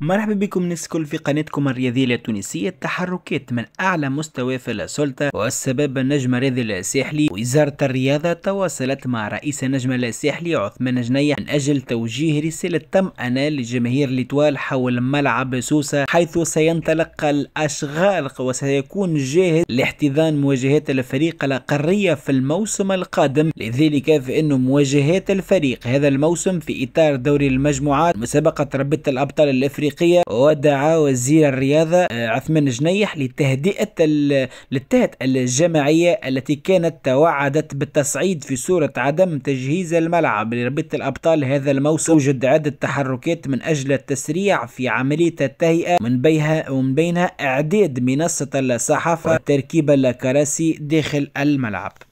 مرحبا بكم الناس الكل في قناتكم الرياضية التونسية تحركات من أعلى مستوى في السلطة والسبب النجم رياضي الساحلي وزارة الرياضة تواصلت مع رئيس النجم الساحلي عثمان جنية من أجل توجيه رسالة طمأنة لجماهير الإطوال حول ملعب سوسة حيث سينطلق الأشغال وسيكون جاهز لاحتضان مواجهات الفريق القارية في الموسم القادم لذلك فإن مواجهات الفريق هذا الموسم في إطار دوري المجموعات مسابقة ربة الأبطال الإفريقية الأفريقية ودعا وزير الرياضة آه، عثمان جنيح لتهدئة للتهت الجماعية التي كانت توعدت بالتصعيد في صورة عدم تجهيز الملعب لربط الأبطال هذا الموسم توجد عدة تحركات من أجل التسريع في عملية التهيئة من بينها ومن بينها إعداد منصة الصحافة وتركيب الكراسي داخل الملعب